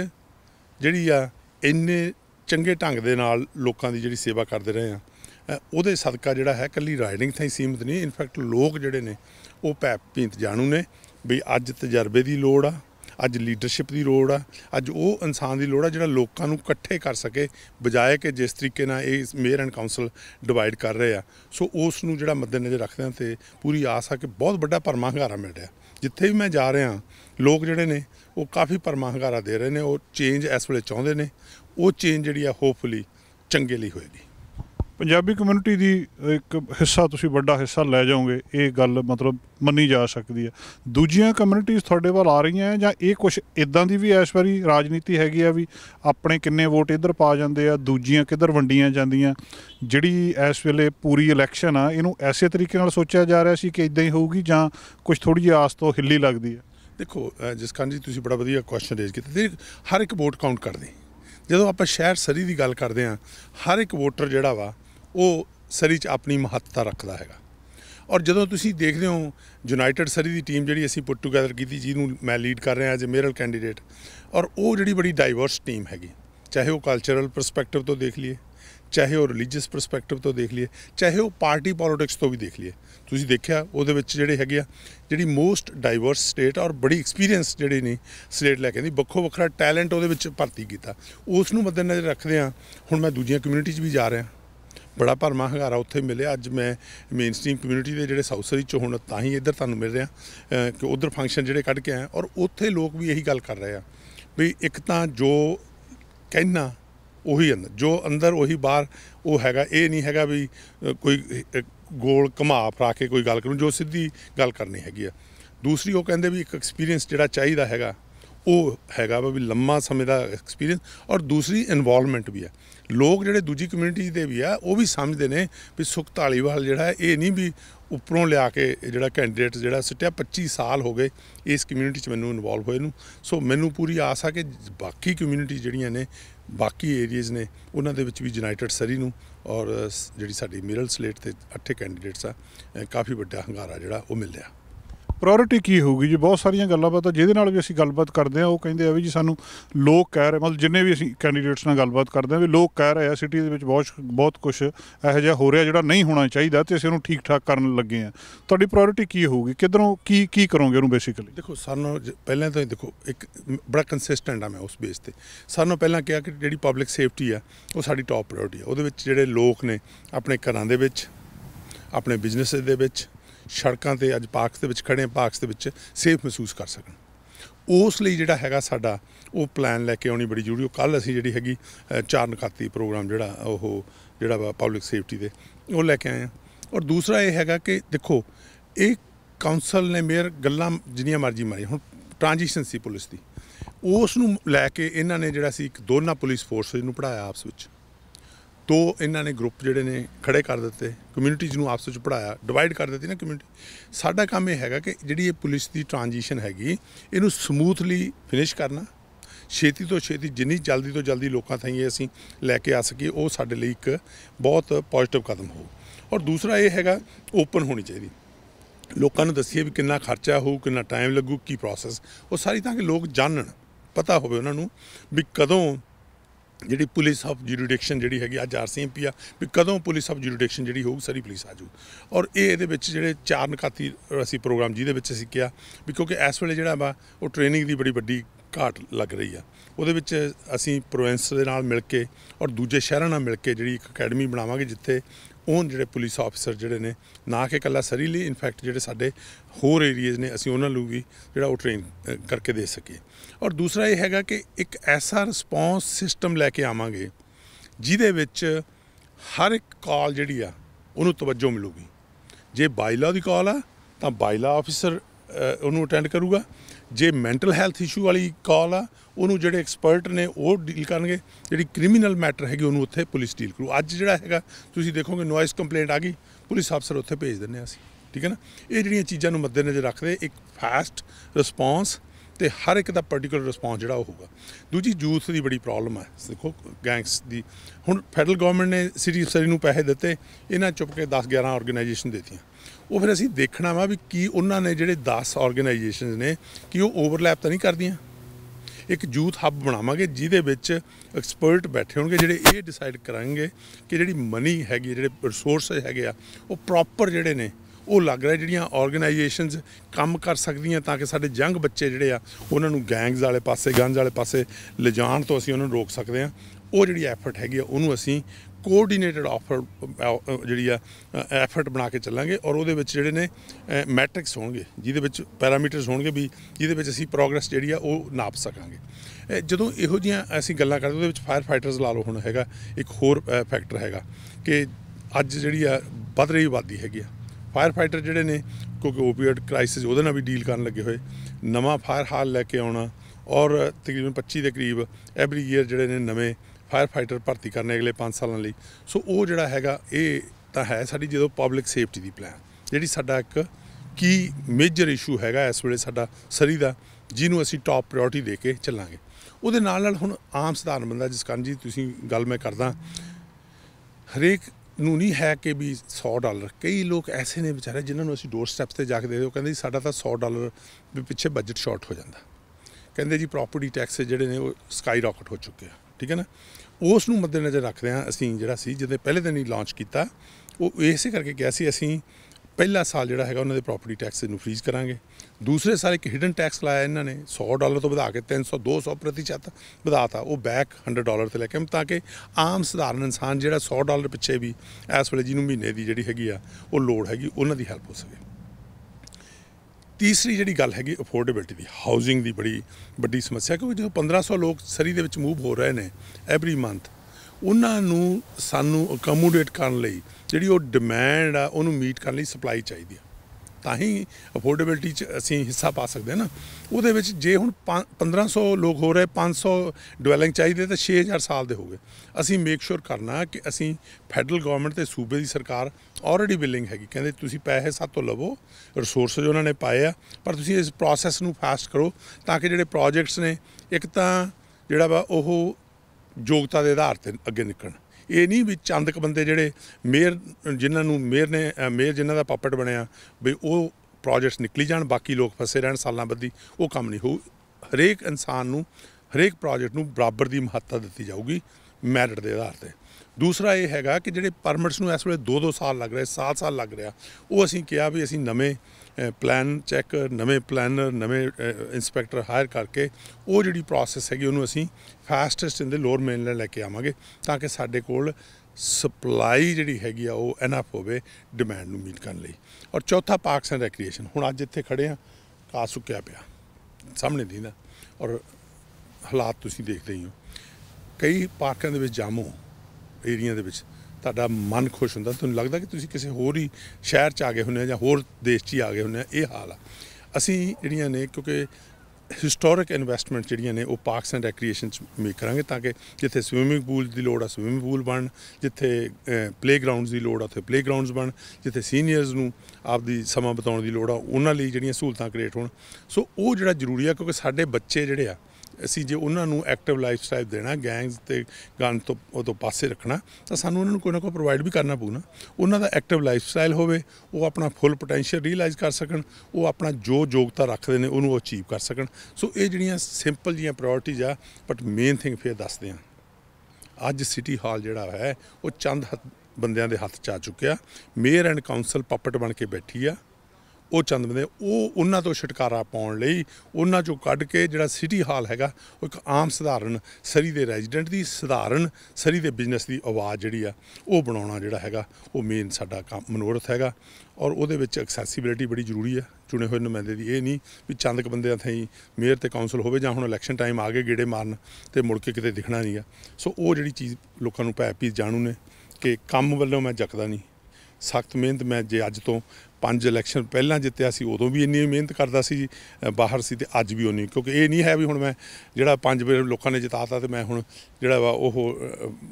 ਜਿਹੜੀ ਆ ਇੰਨੇ ਚੰਗੇ ਢੰਗ ਦੇ ਨਾਲ ਲੋਕਾਂ ਦੀ ਜਿਹੜੀ ਸੇਵਾ ਕਰਦੇ ਰਹੇ ਆ ਉਹਦੇ ਸਦਕਾ ਜਿਹੜਾ ਹੈ ਕੱਲੀ ਰਾਈਡਿੰਗ ਥਾਈ ਸੀਮਤ ਨਹੀਂ ਇਨਫੈਕਟ ਲੋਕ ਜਿਹੜੇ ਨੇ ਉਹ ਪੈਪ ਭੀਂਤ ਜਾਣੂ ਨੇ ਵੀ ਅੱਜ ਤਜਰਬੇ ਦੀ ਲੋੜ ਆ ਅੱਜ ਲੀਡਰਸ਼ਿਪ ਦੀ ਲੋੜ ਆ ਅੱਜ ਉਹ ਇਨਸਾਨ ਦੀ ਲੋੜ ਆ ਜਿਹੜਾ ਲੋਕਾਂ ਨੂੰ ਇਕੱਠੇ ਕਰ ਸਕੇ ਬਜਾਏ ਕਿ ਜਿਸ ਤਰੀਕੇ ਨਾਲ ਇਹ ਮੇਅਰ ਐਂਡ ਕਾਉਂਸਲ ਡਿਵਾਈਡ ਕਰ ਰਹੇ ਆ ਸੋ ਉਸ ਨੂੰ ਜਿਹੜਾ ਮੱਦੇਨਜ਼ਰ ਰੱਖਦੇ ਆ ਤੇ ਪੂਰੀ ਆਸ ਆ ਕਿ ਬਹੁਤ ਵੱਡਾ ਪਰਮਾਹੰਗਾਰਾ ਮਿਲ ਰਿਹਾ ਜਿੱਥੇ ਵੀ ਮੈਂ ਜਾ ਰਿਹਾ ਲੋਕ ਜਿਹੜੇ ਨੇ ਉਹ ਕਾਫੀ ਪਰਮਾਹੰਗਾਰਾ ਦੇ ਰਹੇ ਨੇ ਉਹ ਚੇਂਜ ਇਸ ਵੇਲੇ ਚਾਹੁੰਦੇ ਨੇ ਉਹ ਚੇਂਜ ਜਿਹੜੀ ਆ ਹੋਪਫੁਲੀ ਚੰਗੇ ਲਈ ਹੋਏਗੀ ਪੰਜਾਬੀ ਕਮਿਊਨਿਟੀ ਦੀ ਇੱਕ ਹਿੱਸਾ ਤੁਸੀਂ ਵੱਡਾ ਹਿੱਸਾ ਲੈ ਜਾਓਗੇ ਇਹ ਗੱਲ ਮਤਲਬ ਮੰਨੀ ਜਾ ਸਕਦੀ ਹੈ ਦੂਜੀਆਂ ਕਮਿਊਨਿਟੀਆਂ ਤੁਹਾਡੇ ਵੱਲ ਆ ਰਹੀਆਂ ਜਾਂ ਇਹ ਕੁਝ ਇਦਾਂ ਦੀ ਵੀ ਐਸ਼ਵਰੀ ਵਾਰੀ ਰਾਜਨੀਤੀ ਹੈਗੀ ਆ ਵੀ ਆਪਣੇ ਕਿੰਨੇ ਵੋਟ ਇੱਧਰ ਪਾ ਜਾਂਦੇ ਆ ਦੂਜੀਆਂ ਕਿੱਧਰ ਵੰਡੀਆਂ ਜਾਂਦੀਆਂ ਜਿਹੜੀ ਇਸ ਵੇਲੇ ਪੂਰੀ ਇਲੈਕਸ਼ਨ ਆ ਇਹਨੂੰ ਐਸੇ ਤਰੀਕੇ ਨਾਲ ਸੋਚਿਆ ਜਾ ਰਿਹਾ ਸੀ ਕਿ ਇਦਾਂ ਹੀ ਹੋਊਗੀ ਜਾਂ ਕੁਝ ਥੋੜੀ ਜਿਹੀ ਆਸ ਤੋਂ ਹਿੱਲੀ ਲੱਗਦੀ ਹੈ ਦੇਖੋ ਕੰਨ ਜੀ ਤੁਸੀਂ ਬੜਾ ਵਧੀਆ ਕੁਐਸਚਨ ਰੇਜ਼ ਕੀਤਾ ਤੇ ਹਰ ਇੱਕ ਵੋਟ ਕਾਊਂਟ ਕਰਦੇ ਜਦੋਂ ਆਪਾਂ ਸ਼ਹਿਰ ਸਰੀ ਦੀ ਗੱਲ ਕਰਦੇ ਆ ਹਰ ਇੱਕ ਵੋਟਰ ਜਿਹੜਾ ਵਾ ਉਹ ਸਰੀ 'ਚ ਆਪਣੀ ਮਹੱਤਤਾ ਰੱਖਦਾ ਹੈਗਾ ਔਰ ਜਦੋਂ ਤੁਸੀਂ ਦੇਖਦੇ ਹੋ ਯੂਨਾਈਟਿਡ ਸਰੀ ਦੀ ਟੀਮ ਜਿਹੜੀ ਅਸੀਂ ਪੁੱਟ ਟੂਗੇਦਰ ਕੀਤੀ ਜਿਹਨੂੰ ਮੈਂ ਲੀਡ ਕਰ ਰਿਹਾ ਐਜ਼ ਅ ਮੇਰਲ ਕੈਂਡੀਡੇਟ ਔਰ ਉਹ ਜਿਹੜੀ ਬੜੀ ਡਾਈਵਰਸ ਟੀਮ ਹੈਗੀ ਚਾਹੇ ਉਹ ਕਲਚਰਲ ਪਰਸਪੈਕਟਿਵ ਤੋਂ ਦੇਖ ਲਈਏ ਚਾਹੇ ਉਹ ਰਿਲੀਜੀਅਸ ਪਰਸਪੈਕਟਿਵ ਤੋਂ ਦੇਖ ਲਈਏ ਚਾਹੇ ਉਹ ਪਾਰਟੀ ਪੋਲਿਟਿਕਸ ਤੋਂ ਵੀ ਦੇਖ ਲਈਏ ਤੁਸੀਂ ਦੇਖਿਆ ਉਹਦੇ ਵਿੱਚ ਜਿਹੜੇ ਹੈਗੇ ਆ ਜਿਹੜੀ ਮੋਸਟ ਡਾਈਵਰਸ ਸਟੇਟ ਔਰ ਬੜੀ ਐਕਸਪੀਰੀਅੰਸ ਜਿਹੜੇ ਨੇ ਸਟੇਟ ਲੈ ਕੇ ਦੀ ਵੱਖੋ ਵੱਖਰਾ ਟੈਲੈਂਟ ਉਹਦੇ ਵਿੱਚ ਭਰਤੀ ਕੀਤਾ ਉਸ ਨੂੰ ਮੱਦੇਨਜ਼ਰ ਰੱਖਦੇ ਆ ਹੁਣ ਮੈਂ ਦੂਜੀਆਂ ਕਮਿਊਨਿਟੀਜ਼ ਵੀ ਜਾ ਰਿਹਾ ਬੜਾ ਭਰਮਾ ਹੰਗਾਰਾ ਉੱਥੇ ਮਿਲਿਆ ਅੱਜ ਮੈਂ ਮੇਨਸਟ੍ਰੀਮ ਕਮਿਊਨਿਟੀ ਦੇ ਜਿਹੜੇ ਸਾਊਸਰੀ ਚ ਹੁਣ ਤਾਂ ਹੀ ਇੱਧਰ ਤੁਹਾਨੂੰ ਮਿਲ ਰਿਹਾ ਕਿ ਉੱਧਰ ਫੰਕਸ਼ਨ ਜਿਹੜੇ ਕੱਢ ਕੇ ਆਏ ਔਰ ਉੱਥੇ ਲੋਕ ਵੀ ਇਹੀ ਗੱਲ ਕਰ ਰਹੇ ਆ ਵੀ ਇੱਕ ਤਾਂ ਜੋ ਕਹਿਣਾ ਉਹੀ ਅੰਦਰ ਜੋ ਅੰਦਰ ਉਹੀ ਬਾਹਰ ਉਹ ਹੈਗਾ ਇਹ ਨਹੀਂ ਹੈਗਾ ਵੀ ਕੋਈ ਗੋਲ ਘਮਾ ਫਰਾ ਕੇ ਕੋਈ ਗੱਲ ਕਰੂੰ ਜੋ ਸਿੱਧੀ ਗੱਲ ਕਰਨੀ ਹੈਗੀ ਆ ਦੂਸਰੀ ਉਹ ਕਹਿੰਦੇ ਵੀ ਇੱਕ ਐਕਸਪੀਰੀਅੰਸ ਜਿਹੜਾ ਚਾਹੀਦਾ ਹੈਗਾ ਉਹ ਹੈਗਾ ਵੀ ਲੰਮਾ ਸਮੇਂ ਦਾ ਐਕਸਪੀਰੀਅੰਸ ਔਰ ਦੂਸਰੀ ਇਨਵੋਲਵਮੈਂਟ ਵੀ ਹੈ ਲੋਕ ਜਿਹੜੇ ਦੂਜੀ ਕਮਿਊਨਿਟੀ ਦੇ ਵੀ ਆ ਉਹ ਵੀ ਸਮਝਦੇ ਨੇ ਵੀ ਸੁਖ ਢਾਲੀਵਾਲ ਜਿਹੜਾ ਇਹ ਨਹੀਂ ਵੀ ਉੱਪਰੋਂ ਲਿਆ ਕੇ ਜਿਹੜਾ ਕੈਂਡੀਡੇਟ ਜਿਹੜਾ ਸਿੱਟਿਆ 25 ਸਾਲ ਹੋ ਗਏ ਇਸ ਕਮਿਊਨਿਟੀ 'ਚ ਮੈਨੂੰ ਇਨਵੋਲਵ ਹੋਏ ਨੂੰ ਸੋ ਮੈਨੂੰ ਪੂਰੀ ਆਸ ਆ ਕਿ ਬਾਕੀ ਕਮਿਊਨਿਟੀ ਜਿਹੜੀਆਂ ਨੇ ਬਾਕੀ ਏਰੀਆਜ਼ ਨੇ ਉਹਨਾਂ ਦੇ ਵਿੱਚ ਵੀ ਯੂਨਾਈਟਿਡ ਸਰੀ ਨੂੰ ਔਰ ਜਿਹੜੀ ਸਾਡੀ ਮਿਰਲ ਸਲੇਟ ਤੇ ਅੱਠੇ ਕੈਂਡੀਡੇਟਸ ਆ ਕਾਫੀ ਵੱਡਾ ਹੰਗਾਰਾ ਜਿਹੜਾ ਉਹ ਮਿਲਿਆ ਪ੍ਰਾਇੋਰਟੀ ਕੀ ਹੋਊਗੀ ਜੀ ਬਹੁਤ ਸਾਰੀਆਂ ਗੱਲਾਂ ਬਾਤਾਂ ਜਿਹਦੇ ਨਾਲ ਵੀ ਅਸੀਂ ਗੱਲਬਾਤ ਕਰਦੇ ਆ ਉਹ ਕਹਿੰਦੇ ਆ ਵੀ ਜੀ ਸਾਨੂੰ ਲੋਕ ਕਹਿ ਰਹੇ ਮਤਲਬ ਜਿੰਨੇ ਵੀ ਅਸੀਂ ਕੈਂਡੀਡੇਟਸ ਨਾਲ ਗੱਲਬਾਤ ਕਰਦੇ ਆ ਵੀ ਲੋਕ ਕਹਿ ਰਹੇ ਆ ਸਿਟੀ ਦੇ ਵਿੱਚ ਬਹੁਤ ਬਹੁਤ ਕੁਝ ਇਹੋ ਜਿਹਾ ਹੋ ਰਿਹਾ ਜਿਹੜਾ ਨਹੀਂ ਹੋਣਾ ਚਾਹੀਦਾ ਤੇ ਅਸੀਂ ਉਹਨੂੰ ਠੀਕ ਠਾਕ ਕਰਨ ਲੱਗੇ ਆ ਤੁਹਾਡੀ ਪ੍ਰਾਇੋਰਟੀ ਕੀ ਹੋਊਗੀ ਕਿਧਰੋਂ ਕੀ ਕੀ ਕਰੋਗੇ ਉਹਨੂੰ ਬੇਸਿਕਲੀ ਦੇਖੋ ਸਾਨੂੰ ਪਹਿਲਾਂ ਤਾਂ ਦੇਖੋ ਇੱਕ ਬੜਾ ਕੰਸਿਸਟੈਂਟ ਆ ਮੈਂ ਉਸ ਬੇਸ ਤੇ ਸਾਨੂੰ ਪਹਿਲਾਂ ਕਿਹਾ ਕਿ ਜਿਹੜੀ ਪਬਲਿਕ ਸੇਫਟੀ ਆ ਉਹ ਸਾਡੀ ਟੌਪ ਪ੍ਰਾਇੋਰਟੀ ਆ ਉਹਦੇ ਵਿੱਚ ਜਿਹੜੇ ਲੋਕ ਨੇ ਆਪਣੇ ਘਰਾਂ ਦੇ ਵਿੱਚ ਆਪਣੇ ਬਿਜ਼ਨਸ ਦੇ ਵਿੱਚ ਸੜਕਾਂ ਤੇ ਅੱਜ ਪਾਕਸ ਦੇ ਵਿੱਚ ਖੜੇ ਪਾਕਸ ਦੇ ਵਿੱਚ ਸੇਫ ਮਹਿਸੂਸ ਕਰ ਸਕਣ ਉਸ ਲਈ ਜਿਹੜਾ ਹੈਗਾ ਸਾਡਾ ਉਹ ਪਲਾਨ ਲੈ ਕੇ ਆਉਣੀ ਬੜੀ ਜ਼ਰੂਰੀ ਉਹ ਕੱਲ ਅਸੀਂ ਜਿਹੜੀ ਹੈਗੀ ਚਾਰਨ ਖਾਤੀ ਪ੍ਰੋਗਰਾਮ ਜਿਹੜਾ ਉਹ ਜਿਹੜਾ ਪਬਲਿਕ ਸੇਫਟੀ ਦੇ ਉਹ ਲੈ ਕੇ ਆਏ ਆ ਔਰ ਦੂਸਰਾ ਇਹ ਹੈਗਾ ਕਿ ਦੇਖੋ ਇਹ ਕਾਉਂਸਲ ਨੇ ਮੇਅਰ ਗੱਲਾਂ ਜਿੰਨੀਆਂ ਮਰਜ਼ੀ ਮਾਰੀ ਹੁਣ ਟ੍ਰਾਂਜੀਸ਼ਨ ਸੀ ਪੁਲਿਸ ਦੀ ਉਸ ਨੂੰ ਲੈ ਕੇ ਇਹਨਾਂ ਨੇ ਜਿਹੜਾ ਸੀ ਇੱਕ ਦੋਨਾਂ ਪੁਲਿਸ ਫੋਰਸ ਨੂੰ ਪੜਾਇਆ ਆਪਸ ਵਿੱਚ ਤੋ ਇਹਨਾਂ ਨੇ ਗਰੁੱਪ ਜਿਹੜੇ ਨੇ ਖੜੇ ਕਰ ਦਿੱਤੇ ਕਮਿਊਨਿਟੀਜ਼ ਨੂੰ ਆਪਸ ਵਿੱਚ ਪੜਾਇਆ ਡਿਵਾਈਡ ਕਰ ਦਿੱਤੀ ਨਾ ਕਮਿਊਨਿਟੀ ਸਾਡਾ ਕੰਮ ਇਹ ਹੈਗਾ ਕਿ ਜਿਹੜੀ ਇਹ ਪੁਲਿਸ ਦੀ ਟ੍ਰਾਂਜੀਸ਼ਨ ਹੈਗੀ ਇਹਨੂੰ ਸਮੂਥਲੀ ਫਿਨਿਸ਼ ਕਰਨਾ ਛੇਤੀ ਤੋਂ ਛੇਤੀ ਜਿੰਨੀ ਜਲਦੀ ਤੋਂ ਜਲਦੀ ਲੋਕਾਂ ਥਾਈਂ ਅਸੀਂ ਲੈ ਕੇ ਆ ਸਕੀਏ ਉਹ ਸਾਡੇ ਲਈ ਇੱਕ ਬਹੁਤ ਪੋਜ਼ਿਟਿਵ ਕਦਮ ਹੋਊ ਔਰ ਦੂਸਰਾ ਇਹ ਹੈਗਾ ਓਪਨ ਹੋਣੀ ਚਾਹੀਦੀ ਲੋਕਾਂ ਨੂੰ ਦੱਸੀਏ ਵੀ ਕਿੰਨਾ ਖਰਚਾ ਹੋਊ ਕਿੰਨਾ ਟਾਈਮ ਲੱਗੂ ਕੀ ਪ੍ਰੋਸੈਸ ਉਹ ਸਾਰੀ ਤਾਂ ਕਿ ਲੋਕ ਜਾਣਨ ਪਤਾ ਹੋਵੇ ਉਹਨਾਂ ਨੂੰ ਵੀ ਕਦੋਂ ਜਿਹੜੀ ਪੁਲਿਸ ਆਫ ਜੁਰੀਡਿਕਸ਼ਨ ਜਿਹੜੀ ਹੈਗੀ ਅੱਜ ਆਰਸੀਐਮਪੀ ਆ ਵੀ ਕਦੋਂ ਪੁਲਿਸ ਆਫ ਜੁਰੀਡਿਕਸ਼ਨ ਜਿਹੜੀ ਹੋਊ ਸਾਰੀ ਪੁਲਿਸ ਆ ਜੂ ਔਰ ਇਹ ਇਹਦੇ ਵਿੱਚ ਜਿਹੜੇ ਚਾਰ ਨਕਾਤੀ ਅਸੀਂ ਪ੍ਰੋਗਰਾਮ ਜਿਹਦੇ ਵਿੱਚ ਅਸੀਂ ਕਿਹਾ ਵੀ ਕਿਉਂਕਿ ਇਸ ਵੇਲੇ ਜਿਹੜਾ ਵਾ ਉਹ ਟ੍ਰੇਨਿੰਗ ਦੀ ਬੜੀ ਵੱਡੀ ਘਾਟ ਲੱਗ ਰਹੀ ਆ ਉਹਦੇ ਵਿੱਚ ਅਸੀਂ ਪ੍ਰੋਵਿੰਸ ਦੇ ਨਾਲ ਮਿਲ ਕੇ ਔਰ ਦੂਜੇ ਸ਼ਹਿਰਾਂ ਨਾਲ ਮਿਲ ਕੇ ਜਿਹੜੀ ਇੱਕ ਅਕੈਡਮੀ ਬਣਾਵਾਂਗੇ ਜਿੱਥੇ ਉਹ ਜਿਹੜੇ ਪੁਲਿਸ ਆਫੀਸਰ ਜਿਹੜੇ ਨੇ ਨਾ ਕਿ ਕੱਲਾ ਸਰੀ ਲਈ ਇਨਫੈਕਟ ਜਿਹੜੇ ਸਾਡੇ ਹੋਰ ਏਰੀਆਜ਼ ਨੇ ਅਸੀਂ ਉਹਨਾਂ ਨੂੰ ਵੀ ਜਿਹੜਾ ਉਹ ਟ੍ਰੇਨ ਕਰਕੇ ਦੇ ਸਕੀਏ ਔਰ ਦੂਸਰਾ ਇਹ ਹੈਗਾ ਕਿ ਇੱਕ ਐਸਾ ਰਿਸਪੌਂਸ ਸਿਸਟਮ ਲੈ ਕੇ ਆਵਾਂਗੇ ਜਿਹਦੇ ਵਿੱਚ ਹਰ ਇੱਕ ਕਾਲ ਜਿਹੜੀ ਆ ਉਹਨੂੰ ਤਵੱਜੋ ਮਿਲੂਗੀ ਜੇ ਬਾਈਲਾ ਦੀ ਕਾਲ ਆ ਤਾਂ ਬਾਈਲਾ ਆਫੀਸਰ ਉਹਨੂੰ ਅਟੈਂਡ ਕਰੂਗਾ ਜੇ ਮੈਂਟਲ ਹੈਲਥ ਇਸ਼ੂ ਵਾਲੀ ਕਾਲ ਆ ਉਹਨੂੰ ਜਿਹੜੇ ਐਕਸਪਰਟ ਨੇ ਉਹ ਡੀਲ ਕਰਨਗੇ ਜਿਹੜੀ ਕ੍ਰਿਮੀਨਲ ਮੈਟਰ ਹੈਗੀ ਉਹਨੂੰ ਉੱਥੇ ਪੁਲਿਸ ਡੀਲ ਕਰੂ ਅੱਜ ਜਿਹੜਾ ਹੈਗਾ ਤੁਸੀਂ ਦੇਖੋਗੇ ਨੋਇਸ ਕੰਪਲੇਂਟ ਆ ਗਈ ਪੁਲਿਸ ਅਫਸਰ ਉੱਥੇ ਭੇਜ ਦਿੰਨੇ ਆ ਅਸੀਂ ਠੀਕ ਹੈ ਨਾ ਇਹ ਜਿਹੜੀਆਂ ਚੀਜ਼ਾਂ ਨੂੰ ਮੱਦੇਨਜ਼ਰ ਰੱਖਦੇ ਇੱਕ ਫਾਸਟ ਰਿਸਪੌਂਸ ਤੇ ਹਰ ਇੱਕ ਦਾ ਪਾਰਟਿਕੂਲਰ ਰਿਸਪੌਂਸ ਜਿਹੜਾ ਉਹ ਹੋਊਗਾ ਦੂਜੀ ਜੂਸ ਦੀ ਬੜੀ ਪ੍ਰੋਬਲਮ ਹੈ ਦੇਖੋ ਗੈਂਗਸ ਦੀ ਹੁਣ ਫੈਡਰਲ ਗਵਰਨਮੈਂਟ ਨੇ ਸਿਟੀ ਸਰੀ ਨੂੰ ਪੈਸੇ ਦਿੱਤੇ ਇਹਨਾਂ ਚੁੱਪ ਕੇ 10 11 ਆਰਗੇਨਾਈਜੇਸ਼ਨ ਦਿੱਤੀਆਂ ਉਹ ਫਿਰ ਅਸੀਂ ਦੇਖਣਾ ਵਾ ਵੀ ਕੀ ਉਹਨਾਂ ਨੇ ਜਿਹੜੇ 10 ਆਰਗੇਨਾਈਜੇਸ਼ਨਸ ਨੇ ਕੀ ਉਹ ਓਵਰਲੈਪ ਤਾਂ ਨਹੀਂ ਕਰਦੀਆਂ ਇੱਕ ਯੂਥ ਹੱਬ ਬਣਾਵਾਂਗੇ ਜਿਹਦੇ ਵਿੱਚ ਐਕਸਪਰਟ ਬੈਠੇ ਹੋਣਗੇ ਜਿਹੜੇ ਇਹ ਡਿਸਾਈਡ ਕਰਾਂਗੇ ਕਿ ਜਿਹੜੀ ਮਨੀ ਹੈਗੀ ਜਿਹੜੇ ਰਿਸੋਰਸ ਹੈਗੇ ਆ ਉਹ ਪ੍ਰੋਪਰ ਜਿਹੜੇ ਨੇ ਉਹ ਲੱਗ ਰਿਹਾ ਜਿਹੜੀਆਂ ਆਰਗੇਨਾਈਜੇਸ਼ਨਸ ਕੰਮ ਕਰ ਸਕਦੀਆਂ ਤਾਂ ਕਿ ਸਾਡੇ ਜੰਗ ਬੱਚੇ ਜਿਹੜੇ ਆ ਉਹਨਾਂ ਨੂੰ ਗੈਂਗਸ ਵਾਲੇ ਪਾਸੇ ਗੰਜ ਵਾਲੇ ਪਾਸੇ ਲਿਜਾਣ ਤੋਂ ਅਸੀਂ ਉਹਨਾਂ ਨੂੰ ਰੋਕ ਸਕਦੇ ਆ ਉਹ ਜਿਹੜੀ ਐਫਰਟ ਹੈਗੀ ਆ ਉਹਨੂੰ ਅਸੀਂ ਕੋਆਰਡੀਨੇਟਡ ਆਫਰ ਜਿਹੜੀ ਆ ਐਫਰਟ ਬਣਾ ਕੇ ਚੱਲਾਂਗੇ ਔਰ ਉਹਦੇ ਵਿੱਚ ਜਿਹੜੇ ਨੇ ਮੈਟ੍ਰਿਕਸ ਹੋਣਗੇ ਜਿਹਦੇ ਵਿੱਚ ਪੈਰਾਮੀਟਰਸ ਹੋਣਗੇ ਵੀ ਜਿਹਦੇ ਵਿੱਚ ਅਸੀਂ ਪ੍ਰੋਗਰੈਸ ਜਿਹੜੀ ਆ ਉਹ ਨਾਪ ਸਕਾਂਗੇ ਜਦੋਂ ਇਹੋ ਜੀਆਂ ਅਸੀਂ ਗੱਲਾਂ ਕਰਦੇ ਉਹਦੇ ਵਿੱਚ ਫਾਇਰ ਫਾਈਟਰਸ ਲਾ ਲਓ ਹੁਣ ਹੈਗਾ ਇੱਕ ਹੋਰ ਫੈਕਟਰ ਹੈਗਾ ਕਿ ਅੱਜ ਜਿਹੜੀ ਆ ਵੱਧ ਰਹੀ ਆਬਾਦੀ ਹੈਗੀ ਆ ਫਾਇਰ ਫਾਈਟਰ ਜਿਹੜੇ ਨੇ ਕਿਉਂਕਿ ਓਪੀਓਇਡ ਕ੍ਰਾਈਸਿਸ ਉਹਦੇ ਨਾਲ ਵੀ ਡੀਲ ਕਰਨ ਲੱਗੇ ਹੋਏ ਨਵਾਂ ਫਾਇਰ ਹਾਲ ਲੈ ਕੇ ਆਉਣਾ ਔਰ ਤਕਰੀਬਨ 25 ਦੇ ਕਰੀਬ ਐਵਰੀ ਈਅਰ ਜਿਹੜੇ ਨੇ ਨਵੇਂ ਫਾਇਰ ਫਾਈਟਰ ਭਰਤੀ ਕਰਨੇ ਅਗਲੇ 5 ਸਾਲਾਂ ਲਈ ਸੋ ਉਹ ਜਿਹੜਾ ਹੈਗਾ ਇਹ ਤਾਂ ਹੈ ਸਾਡੀ ਜਦੋਂ ਪਬਲਿਕ ਸੇਫਟੀ ਦੀ ਪਲਾਨ ਜਿਹੜੀ ਸਾਡਾ ਇੱਕ ਕੀ ਮੇਜਰ ਇਸ਼ੂ ਹੈਗਾ ਇਸ ਵੇਲੇ ਸਾਡਾ ਸਰੀ ਦਾ ਜਿਹਨੂੰ ਅਸੀਂ ਟਾਪ ਪ੍ਰਾਇੋਰਟੀ ਦੇ ਕੇ ਚੱਲਾਂਗੇ ਉਹਦੇ ਨਾਲ ਨਾਲ ਹੁਣ ਆਮ ਸਧਾਰਨ ਬੰਦਾ ਜਿਸ ਕੰਨ ਜੀ ਤੁਸੀਂ ਗੱਲ ਮੈਂ ਕਰਦਾ ਹਰੇਕ ਨੂੰ ਨਹੀਂ ਹੈ ਕਿ ਵੀ 100 ਡਾਲਰ ਕਈ ਲੋਕ ਐਸੇ ਨੇ ਵਿਚਾਰੇ ਜਿਨ੍ਹਾਂ ਨੂੰ ਅਸੀਂ ਡੋਰ ਸਟੈਪਸ ਤੇ ਜਾ ਕੇ ਦੇ ਦਿਓ ਕਹਿੰਦੇ ਸਾਡਾ ਤਾਂ 100 ਡਾਲਰ ਵੀ ਪਿੱਛੇ ਬਜਟ ਸ਼ਾਰਟ ਹੋ ਜਾਂਦਾ ਕਹਿੰਦੇ ਜੀ ਪ੍ਰਾਪਰਟੀ ਟੈਕਸ ਜਿਹੜੇ ਨੇ ਉਹ ਸਕਾਈ ਰਾਕਟ ਹੋ ਚੁੱਕੇ ਆ ਠੀਕ ਹੈ ਨਾ ਉਸ ਨੂੰ ਮੱਦੇਨਜ਼ਰ ਰੱਖਦੇ ਆ ਅਸੀਂ ਜਿਹੜਾ ਸੀ ਜਿਹਦੇ ਪਹਿਲੇ ਦਿਨ ਹੀ ਲਾਂਚ ਕੀਤਾ ਉਹ ਇਸੇ ਕਰਕੇ ਕਿਹਾ ਸੀ ਅਸੀਂ ਪਹਿਲਾ ਸਾਲ ਜਿਹੜਾ ਹੈਗਾ ਉਹਨਾਂ ਦੇ ਪ੍ਰਾਪਰਟੀ ਟੈਕਸ ਨੂੰ ਫ੍ਰੀਜ਼ ਕਰਾਂਗੇ ਦੂਸਰੇ ਸਾਲ ਇੱਕ ਹਿਡਨ ਟੈਕਸ ਲਾਇਆ ਇਹਨਾਂ ਨੇ 100 ਡਾਲਰ ਤੋਂ ਵਧਾ ਕੇ 300 200 ਪ੍ਰਤੀਸ਼ਤ ਵਧਾਤਾ ਉਹ ਬੈਕ 100 ਡਾਲਰ ਤੇ ਲੈ ਕੇ ਤਾਂ ਕਿ ਆਮ ਸਧਾਰਨ ਇਨਸਾਨ ਜਿਹੜਾ 100 ਡਾਲਰ ਪਿੱਛੇ ਵੀ ਇਸ ਵੇਲੇ ਜਿਹਨੂੰ ਮਹੀਨੇ ਦੀ ਜਿਹੜੀ ਹੈਗੀ ਆ ਉਹ ਲੋੜ ਹੈਗੀ ਉਹਨਾਂ ਦੀ ਹੈਲਪ ਹੋ ਸਕੇ ਤੀਸਰੀ ਜਿਹੜੀ ਗੱਲ ਹੈਗੀ ਅਫੋਰਡੇਬਿਲਟੀ ਦੀ ਹਾਊਸਿੰਗ ਦੀ ਬੜੀ ਵੱਡੀ ਸਮੱਸਿਆ ਕਿਉਂਕਿ ਜਦੋਂ 1500 ਲੋਕ ਸਰੀ ਦੇ ਵਿੱਚ ਮੂਵ ਹੋ ਰਹੇ ਨੇ ਐਵਰੀ ਮੰਥ ਉਹਨਾਂ ਨੂੰ ਸਾਨੂੰ ਅਕਮੋਡੇਟ ਕਰਨ ਲਈ ਜਿਹੜੀ ਉਹ ਡਿਮਾਂਡ ਆ ਉਹਨੂੰ ਮੀਟ ਕਰਨ ਲਈ ਸਪਲਾਈ ਚਾਹੀਦੀ ਆ ਤਾਂ ਹੀ ਅਫੋਰਡੇਬਿਲਟੀ 'ਚ ਅਸੀਂ ਹਿੱਸਾ ਪਾ ਸਕਦੇ ਹਾਂ ਨਾ ਉਹਦੇ ਵਿੱਚ ਜੇ ਹੁਣ 1500 ਲੋਕ ਹੋ ਰਹੇ 500 ਡਵੈਲਿੰਗ ਚਾਹੀਦੇ ਤਾਂ 6000 ਸਾਲ ਦੇ ਹੋਗੇ ਅਸੀਂ ਮੇਕ ਸ਼ੋਰ ਕਰਨਾ ਕਿ ਅਸੀਂ ਫੈਡਰਲ ਗਵਰਨਮੈਂਟ ਤੇ ਸੂਬੇ ਦੀ ਸਰਕਾਰ ਆਲਰੇਡੀ ਬਿਲਿੰਗ ਹੈਗੀ ਕਹਿੰਦੇ ਤੁਸੀਂ ਪੈਸੇ ਸਾਤੋਂ ਲਵੋ ਰਿਸੋਰਸ ਜੋ ਉਹਨਾਂ ਨੇ ਪਾਏ ਆ ਪਰ ਤੁਸੀਂ ਇਸ ਪ੍ਰੋਸੈਸ ਨੂੰ ਫਾਸਟ ਕਰੋ ਤਾਂ ਕਿ ਜਿਹੜੇ ਪ੍ਰੋਜੈਕਟਸ ਨੇ ਇੱਕ ਤਾਂ ਜਿਹੜਾ ਵਾ ਉਹ ਯੋਗਤਾ ਦੇ ਆਧਾਰ ਤੇ ਅੱਗੇ ਨਿਕਲਣ ਇਹ ਨਹੀਂ ਵੀ ਚੰਦਕ ਬੰਦੇ ਜਿਹੜੇ ਮੇਅਰ ਜਿਨ੍ਹਾਂ ਨੂੰ ਮੇਅਰ ਨੇ ਮੇਅਰ ਜਿਨ੍ਹਾਂ ਦਾ ਪਾਪਟ ਬਣਿਆ ਵੀ ਉਹ ਪ੍ਰੋਜੈਕਟਸ ਨਿਕਲੀ ਜਾਣ ਬਾਕੀ ਲੋਕ ਫਸੇ ਰਹਿਣ ਸਾਲਾਂ ਬੱਦੀ ਉਹ ਕੰਮ ਨਹੀਂ ਹੋ ਹਰੇਕ ਇਨਸਾਨ ਨੂੰ ਹਰੇਕ ਪ੍ਰੋਜੈਕਟ ਨੂੰ ਬਰਾਬਰ ਦੀ ਮਹੱਤਤਾ ਦਿੱਤੀ ਜਾਊਗੀ ਮੈਰਿਟ ਦੇ ਆਧਾਰ ਤੇ ਦੂਸਰਾ ਇਹ ਹੈਗਾ ਕਿ ਜਿਹੜੇ ਪਰਮਿਟਸ ਨੂੰ ਇਸ ਵੇਲੇ 2-2 ਸਾਲ ਲੱਗ ਰਹੇ 7 ਸਾਲ ਲੱਗ ਰਿਹਾ ਉਹ ਅਸੀਂ ਕਿਹਾ ਵੀ ਅਸੀਂ ਨਵੇਂ ਪਲਾਨ ਚੈੱਕ ਨਵੇਂ ਪਲਾਨਰ ਨਵੇਂ ਇਨਸਪੈਕਟਰ ਹਾਇਰ ਕਰਕੇ ਉਹ ਜਿਹੜੀ ਪ੍ਰੋਸੈਸ ਹੈਗੀ ਉਹਨੂੰ ਅਸੀਂ ਫਾਸਟੈਸਟ ਇਨ ਦੇ ਲੋਅਰ ਮੇਨਲੈਂਡ ਲੈ ਕੇ ਆਵਾਂਗੇ ਤਾਂ ਕਿ ਸਾਡੇ ਕੋਲ ਸਪਲਾਈ ਜਿਹੜੀ ਹੈਗੀ ਆ ਉਹ ਐਨਫ ਹੋਵੇ ਡਿਮਾਂਡ ਨੂੰ ਮੀਟ ਕਰਨ ਲਈ ਔਰ ਚੌਥਾ ਪਾਰਕਸ ਐਂਡ ਰੈਕ੍ਰੀਏਸ਼ਨ ਹੁਣ ਅੱਜ ਇੱਥੇ ਖੜੇ ਆ ਕਾ ਸੁੱਕਿਆ ਪਿਆ ਸਾਹਮਣੇ ਦੀ ਨਾ ਔਰ ਹਾਲਾਤ ਤੁਸੀਂ ਦੇਖਦੇ ਹੀ ਹੋ ਕਈ ਪਾਰਕਾਂ ਦੇ ਵਿੱਚ ਜਾਮੋ ਏਰੀਆ ਦੇ ਵਿੱਚ ਤੁਹਾਡਾ ਮਨ ਖੁਸ਼ ਹੁੰਦਾ ਤੁਹਾਨੂੰ ਲੱਗਦਾ ਕਿ ਤੁਸੀਂ ਕਿਸੇ ਹੋਰ ਹੀ ਸ਼ਹਿਰ 'ਚ ਆ ਗਏ ਹੁੰਦੇ ਆ ਜਾਂ ਹੋਰ ਦੇਸ਼ 'ਚ ਹੀ ਆ ਗਏ ਹੁੰਦੇ ਆ ਇਹ ਹਾਲ ਆ ਅਸੀਂ ਜਿਹੜੀਆਂ ਨੇ ਕਿਉਂਕਿ ਹਿਸਟੋਰਿਕ ਇਨਵੈਸਟਮੈਂਟ ਜਿਹੜੀਆਂ ਨੇ ਉਹ ਪਾਰਕਸ ਐਂਡ ਰੈਕ੍ਰੀਏਸ਼ਨ ਚ ਮੇਕ ਕਰਾਂਗੇ ਤਾਂ ਕਿ ਜਿੱਥੇ ਸਵਿਮਿੰਗ ਪੂਲ ਦੀ ਲੋੜ ਆ ਸਵਿਮਿੰਗ ਪੂਲ ਬਣ ਜਿੱਥੇ ਪਲੇਗਰਾਉਂਡਸ ਦੀ ਲੋੜ ਆ ਉੱਥੇ ਪਲੇਗਰਾਉਂਡਸ ਬਣ ਜਿੱਥੇ ਸੀਨੀਅਰਸ ਨੂੰ ਆਪਦੀ ਸਮਾਂ ਬਤਾਉਣ ਦੀ ਲੋੜ ਆ ਉਹਨਾਂ ਲਈ ਜਿਹੜੀਆਂ ਸਹੂਲਤਾਂ ਕ੍ਰੀਏਟ ਹੋਣ ਸੋ ਉਹ ਜਿਹੜਾ ਜ਼ਰੂਰੀ ਆ ਕਿਉਂਕਿ ਸਾਡੇ ਬੱਚੇ ਜਿਹੜੇ ਆ ਅਸੀਂ ਜੇ ਉਹਨਾਂ ਨੂੰ ਐਕਟਿਵ ਲਾਈਫ ਸਟਾਈਲ ਦੇਣਾ ਗੈਂਗਸ ਤੇ ਗਨ ਤੋਂ ਉਹ ਤੋਂ ਪਾਸੇ ਰੱਖਣਾ ਤਾਂ ਸਾਨੂੰ ਉਹਨਾਂ ਨੂੰ ਕੋਈ ਨਾ ਕੋਈ ਪ੍ਰੋਵਾਈਡ ਵੀ ਕਰਨਾ ਪਊਗਾ ਉਹਨਾਂ ਦਾ ਐਕਟਿਵ ਲਾਈਫ ਸਟਾਈਲ ਹੋਵੇ ਉਹ ਆਪਣਾ ਫੁੱਲ ਪੋਟੈਂਸ਼ੀਅਲ ਰੀਅਲਾਈਜ਼ ਕਰ ਸਕਣ ਉਹ ਆਪਣਾ ਜੋ ਯੋਗਤਾ ਰੱਖਦੇ ਨੇ ਉਹਨੂੰ ਅਚੀਵ ਕਰ ਸਕਣ ਸੋ ਇਹ ਜਿਹੜੀਆਂ ਸਿੰਪਲ ਜੀਆਂ ਪ੍ਰਾਇੋਰਟੀਜ਼ ਆ ਬਟ ਮੇਨ ਥਿੰਗ ਫੇਰ ਦੱਸਦੇ ਆ ਅੱਜ ਸਿਟੀ ਹਾਲ ਜਿਹੜਾ ਹੈ ਉਹ ਚੰਦ ਬੰਦਿਆਂ ਦੇ ਹੱਥ ਚ ਆ ਚੁੱਕਿਆ ਮੇਅਰ ਐਂਡ ਕਾਉਂਸਲ ਪਪਟ ਬਣ ਕੇ ਬੈਠੀ ਆ ਉਹ ਚੰਦ ਬੰਦੇ ਉਹ ਉਹਨਾਂ ਤੋਂ ਛਟਕਾਰਾ ਪਾਉਣ ਲਈ ਉਹਨਾਂ ਚੋਂ ਕੱਢ ਕੇ ਜਿਹੜਾ ਸਿਟੀ ਹਾਲ ਹੈਗਾ ਉਹ ਇੱਕ ਆਮ ਸਧਾਰਨ ਸਰੀ ਦੇ ਰੈਜ਼ੀਡੈਂਟ ਦੀ ਸਧਾਰਨ ਸਰੀ ਦੇ ਬਿਜ਼ਨਸ ਦੀ ਆਵਾਜ਼ ਜਿਹੜੀ ਆ ਉਹ ਬਣਾਉਣਾ ਜਿਹੜਾ ਹੈਗਾ ਉਹ ਮੇਨ ਸਾਡਾ ਕੰਮ ਮਨੋਰਥ ਹੈਗਾ ਔਰ ਉਹਦੇ ਵਿੱਚ ਐਕਸੈਸਿਬਿਲਿਟੀ ਬੜੀ ਜ਼ਰੂਰੀ ਹੈ ਚੁਣੇ ਹੋਏ ਨੁਮਾਇੰਦੇ ਦੀ ਇਹ ਨਹੀਂ ਵੀ ਚੰਦ ਕ ਬੰਦਿਆਂ ਥਾਈ ਮੇਅਰ ਤੇ ਕਾਉਂਸਲ ਹੋਵੇ ਜਾਂ ਹੁਣ ਇਲੈਕਸ਼ਨ ਟਾਈਮ ਆ ਗਏ ਗੇੜੇ ਮਾਰਨ ਤੇ ਮੁੜ ਕੇ ਕਿਤੇ ਦਿਖਣਾ ਨਹੀਂ ਆ ਸੋ ਉਹ ਜਿਹੜੀ ਚੀਜ਼ ਲੋਕਾਂ ਨੂੰ ਭੈ ਪੀ ਜਾਣੂ ਨੇ ਕਿ ਕੰਮ ਵੱਲੋਂ ਮੈਂ ਜਕਦਾ ਨਹੀਂ ਸਖਤ ਮਿਹਨਤ ਮੈਂ ਜੇ ਅੱਜ ਤੋਂ ਪੰਜ ਇਲੈਕਸ਼ਨ ਪਹਿਲਾਂ ਜਿੱਤਿਆ ਸੀ ਉਦੋਂ ਵੀ ਇੰਨੀ ਮਿਹਨਤ ਕਰਦਾ ਸੀ ਬਾਹਰ ਸੀ ਤੇ ਅੱਜ ਵੀ ਉਨੀ ਕਿਉਂਕਿ ਇਹ ਨਹੀਂ ਹੈ ਵੀ ਹੁਣ ਮੈਂ ਜਿਹੜਾ ਪੰਜ ਵਾਰ ਲੋਕਾਂ ਨੇ ਜਿਤਾਤਾ ਤੇ ਮੈਂ ਹੁਣ ਜਿਹੜਾ ਵਾ ਉਹ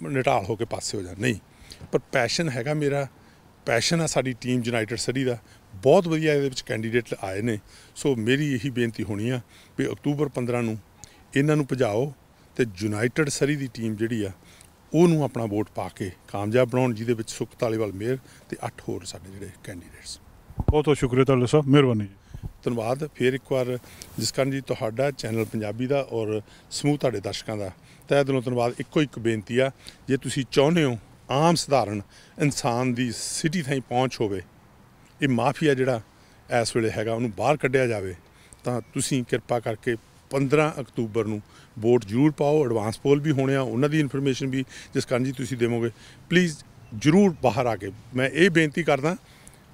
ਨਿਟਾਲ ਹੋ ਕੇ ਪਾਸੇ ਹੋ ਜਾ ਨਹੀਂ ਪਰ ਪੈਸ਼ਨ ਹੈਗਾ ਮੇਰਾ ਪੈਸ਼ਨ ਆ ਸਾਡੀ ਟੀਮ ਯੂਨਾਈਟਿਡ ਸਿਟੀ ਦਾ ਬਹੁਤ ਵਧੀਆ ਇਹਦੇ ਵਿੱਚ ਕੈਂਡੀਡੇਟ ਆਏ ਨੇ ਸੋ ਮੇਰੀ ਇਹੀ ਬੇਨਤੀ ਹੋਣੀ ਆ ਵੀ ਅਕਤੂਬਰ 15 ਨੂੰ ਇਹਨਾਂ ਨੂੰ ਭਜਾਓ ਤੇ ਯੂਨਾਈਟਿਡ ਸਰੀ ਦੀ ਟੀਮ ਜਿਹੜੀ ਆ ਉਹਨੂੰ ਆਪਣਾ ਵੋਟ ਪਾ ਕੇ ਕਾਮਯਾਬ ਬਣਾਉਣ ਜਿਹਦੇ ਵਿੱਚ ਸੁਖਤਾਲੀਵਾਲ ਮੇਅਰ ਤੇ 8 ਹੋਰ ਸਾਡੇ ਜਿਹੜੇ ਕੈਂਡੀਡੇਟਸ ਬਹੁਤ ਬਹੁਤ ਸ਼ੁਕਰੀਆ ਤੁਹਾਡਾ ਸਾਹਿਬ ਮਿਹਰਬਾਨੀ ਧੰਨਵਾਦ ਫੇਰ ਇੱਕ ਵਾਰ ਜਿਸਕਰਨ ਜੀ ਤੁਹਾਡਾ ਚੈਨਲ ਪੰਜਾਬੀ ਦਾ ਔਰ ਸਮੂਹ ਤੁਹਾਡੇ ਦਰਸ਼ਕਾਂ ਦਾ ਤਹਿ ਦਿਲੋਂ ਧੰਨਵਾਦ ਇੱਕੋ ਇੱਕ ਬੇਨਤੀ ਆ ਜੇ ਤੁਸੀਂ ਚਾਹੁੰਦੇ ਹੋ ਆਮ ਸਧਾਰਨ ਇਨਸਾਨ ਦੀ ਸਿਟੀ ਥਾਈਂ ਪਹੁੰਚ ਹੋਵੇ ਇਹ ਮਾਫੀਆ ਜਿਹੜਾ ਇਸ ਵੇਲੇ ਹੈਗਾ ਉਹਨੂੰ ਬਾਹਰ ਕੱਢਿਆ ਜਾਵੇ ਤਾਂ ਤੁਸੀਂ ਕਿਰਪਾ ਕਰਕੇ 15 ਅਕਤੂਬਰ ਨੂੰ ਵੋਟ ਜ਼ਰੂਰ ਪਾਓ ਐਡਵਾਂਸ ਪੋਲ ਵੀ ਹੋਣੇ ਆ ਉਹਨਾਂ ਦੀ ਇਨਫੋਰਮੇਸ਼ਨ ਵੀ ਜਿਸ ਜੀ ਤੁਸੀਂ ਦੇਵੋਗੇ ਪਲੀਜ਼ ਜ਼ਰੂਰ ਬਾਹਰ ਆ ਕੇ ਮੈਂ ਇਹ ਬੇਨਤੀ ਕਰਦਾ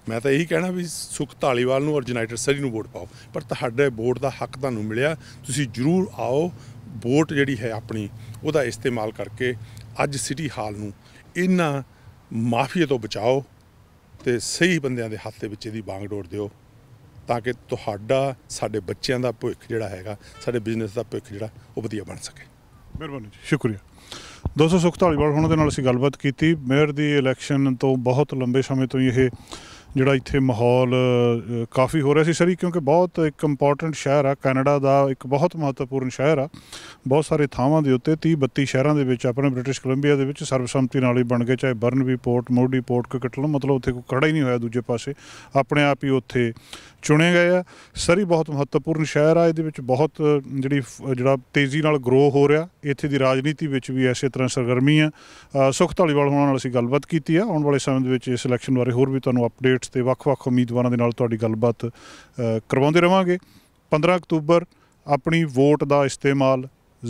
ਮੈਂ ਤਾਂ ਇਹੀ ਕਹਿਣਾ ਵੀ ਸੁਖ ਢਾਲੀਵਾਲ ਨੂੰ ਔਰ ਜੁਨਾਈਟਿਡ ਸਰੀ ਨੂੰ ਵੋਟ ਪਾਓ ਪਰ ਤੁਹਾਡੇ ਵੋਟ ਦਾ ਹੱਕ ਤੁਹਾਨੂੰ ਮਿਲਿਆ ਤੁਸੀਂ ਜ਼ਰੂਰ ਆਓ ਵੋਟ ਜਿਹੜੀ ਹੈ ਆਪਣੀ ਉਹਦਾ ਇਸਤੇਮਾਲ ਕਰਕੇ ਅੱਜ ਸਿਟੀ ਹਾਲ ਨੂੰ ਇਹਨਾਂ ਮਾਫੀਆ ਤੋਂ ਬਚਾਓ ਤੇ ਸਹੀ ਬੰਦਿਆਂ ਦੇ ਹੱਥ ਦੇ ਵਿੱਚ ਇਹਦੀ ਬਾਗ ਡੋੜ ਦਿਓ ਤਾਂ ਕਿ ਤੁਹਾਡਾ ਸਾਡੇ ਬੱਚਿਆਂ ਦਾ ਭਵਿੱਖ ਜਿਹੜਾ ਹੈਗਾ ਸਾਡੇ ਬਿਜ਼ਨਸ ਦਾ ਭਵਿੱਖ ਜਿਹੜਾ ਉਹ ਵਧੀਆ ਬਣ ਸਕੇ ਮਿਹਰਬਾਨੀ ਜੀ ਸ਼ੁਕਰੀਆ ਦੋਸਤੋ ਸੁਖ ਢਾਲੀਵਾਲ ਹੁਣ ਦੇ ਨਾਲ ਅਸੀਂ ਗੱਲਬਾਤ ਕੀਤੀ ਮੇਅਰ ਦੀ ਇਲੈਕਸ਼ਨ ਤੋਂ ਬਹੁਤ ਲੰਬੇ ਸਮੇਂ ਤੋਂ ਇਹ ਜਿਹੜਾ ਇੱਥੇ ਮਾਹੌਲ ਕਾਫੀ ਹੋ ਰਿਹਾ ਸੀ ਸਰੀ ਕਿਉਂਕਿ ਬਹੁਤ ਇੱਕ ਇੰਪੋਰਟੈਂਟ ਸ਼ਹਿਰ ਆ ਕੈਨੇਡਾ ਦਾ ਇੱਕ ਬਹੁਤ ਮਹੱਤਵਪੂਰਨ ਸ਼ਹਿਰ ਆ ਬਹੁਤ ਸਾਰੇ ਥਾਵਾਂ ਦੇ ਉੱਤੇ 30 32 ਸ਼ਹਿਰਾਂ ਦੇ ਵਿੱਚ ਆਪਣੇ ਬ੍ਰਿਟਿਸ਼ ਕੋਲੰਬੀਆ ਦੇ ਵਿੱਚ ਸਰਬਸੰਮਤੀ ਨਾਲ ਹੀ ਬਣ ਗਏ ਚਾਹੇ ਬਰਨਵੀ ਪੋਰਟ ਮੋਡੀ ਪੋਰਟ ਕੋਕਟਲਮ ਮਤਲਬ ਉੱਥੇ ਕੋਈ ਖੜਾ ਹੀ ਨਹੀਂ ਹੋਇਆ ਦੂਜੇ ਪਾਸੇ ਆਪਣੇ ਆਪ ਹੀ ਉੱਥੇ ਚੁਣੇ ਗਏ ਆ ਸਰੀ ਬਹੁਤ ਮਹੱਤਵਪੂਰਨ ਸ਼ਹਿਰ ਆ ਇਹਦੇ ਵਿੱਚ ਬਹੁਤ ਜਿਹੜੀ ਜਿਹੜਾ ਤੇਜ਼ੀ ਨਾਲ ਗਰੋ ਹੋ ਰਿਹਾ ਇੱਥੇ ਦੀ ਰਾਜਨੀਤੀ ਵਿੱਚ ਵੀ ਐਸੇ ਤਰ੍ਹਾਂ ਸਰਗਰਮੀ ਆ ਸੁਖ ਧਾਲੀਵਾਲ ਹੋਣਾ ਨਾਲ ਅਸੀਂ ਗੱਲਬਾਤ ਕੀਤੀ ਆ ਆਉਣ ਵਾਲੇ ਸਮੇਂ ਦੇ ਵਿੱਚ ਇਸ ਇਲੈਕਸ਼ਨ ਬਾਰੇ ਹੋਰ ਵੀ ਤੁਹਾਨੂੰ ਅਪਡੇਟ ਸਟੇਟਸ ਤੇ ਵੱਖ-ਵੱਖ ਉਮੀਦਵਾਰਾਂ ਦੇ ਨਾਲ ਤੁਹਾਡੀ ਗੱਲਬਾਤ ਕਰਵਾਉਂਦੇ ਰਵਾਂਗੇ 15 ਅਕਤੂਬਰ ਆਪਣੀ ਵੋਟ ਦਾ ਇਸਤੇਮਾਲ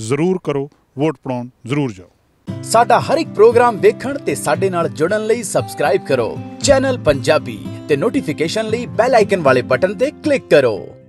ਜ਼ਰੂਰ ਕਰੋ ਵੋਟ ਪਾਉਣ ਜ਼ਰੂਰ ਜਾਓ ਸਾਡਾ ਹਰ ਇੱਕ ਪ੍ਰੋਗਰਾਮ ਵੇਖਣ ਤੇ ਸਾਡੇ ਨਾਲ ਜੁੜਨ ਲਈ ਸਬਸਕ੍ਰਾਈਬ ਕਰੋ ਚੈਨਲ ਪੰਜਾਬੀ ਤੇ ਨੋਟੀਫਿਕੇਸ਼ਨ ਲਈ ਬੈਲ ਆਈਕਨ ਵਾਲੇ ਬਟਨ ਤੇ ਕਲਿੱਕ ਕਰੋ